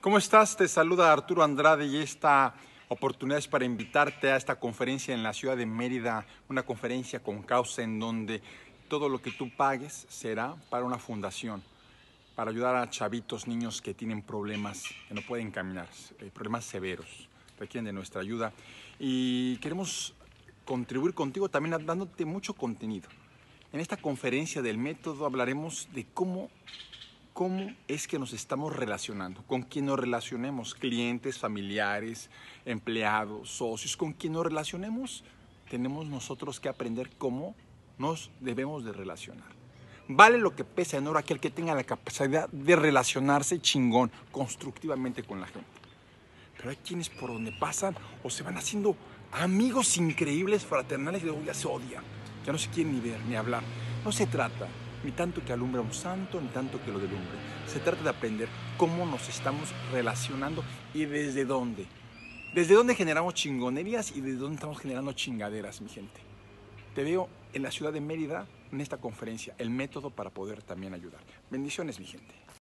¿Cómo estás? Te saluda Arturo Andrade y esta oportunidad es para invitarte a esta conferencia en la ciudad de Mérida, una conferencia con causa en donde todo lo que tú pagues será para una fundación, para ayudar a chavitos, niños que tienen problemas, que no pueden caminar, eh, problemas severos, requieren de nuestra ayuda. Y queremos contribuir contigo también dándote mucho contenido. En esta conferencia del método hablaremos de cómo cómo es que nos estamos relacionando, con quién nos relacionemos, clientes, familiares, empleados, socios, con quién nos relacionemos, tenemos nosotros que aprender cómo nos debemos de relacionar. Vale lo que pesa en oro aquel que tenga la capacidad de relacionarse chingón, constructivamente con la gente. Pero hay quienes por donde pasan o se van haciendo amigos increíbles, fraternales, y luego ya se odian. Ya no se quieren ni ver, ni hablar. No se trata ni tanto que alumbre a un santo, ni tanto que lo delumbre. Se trata de aprender cómo nos estamos relacionando y desde dónde. Desde dónde generamos chingonerías y desde dónde estamos generando chingaderas, mi gente. Te veo en la ciudad de Mérida en esta conferencia, el método para poder también ayudar. Bendiciones, mi gente.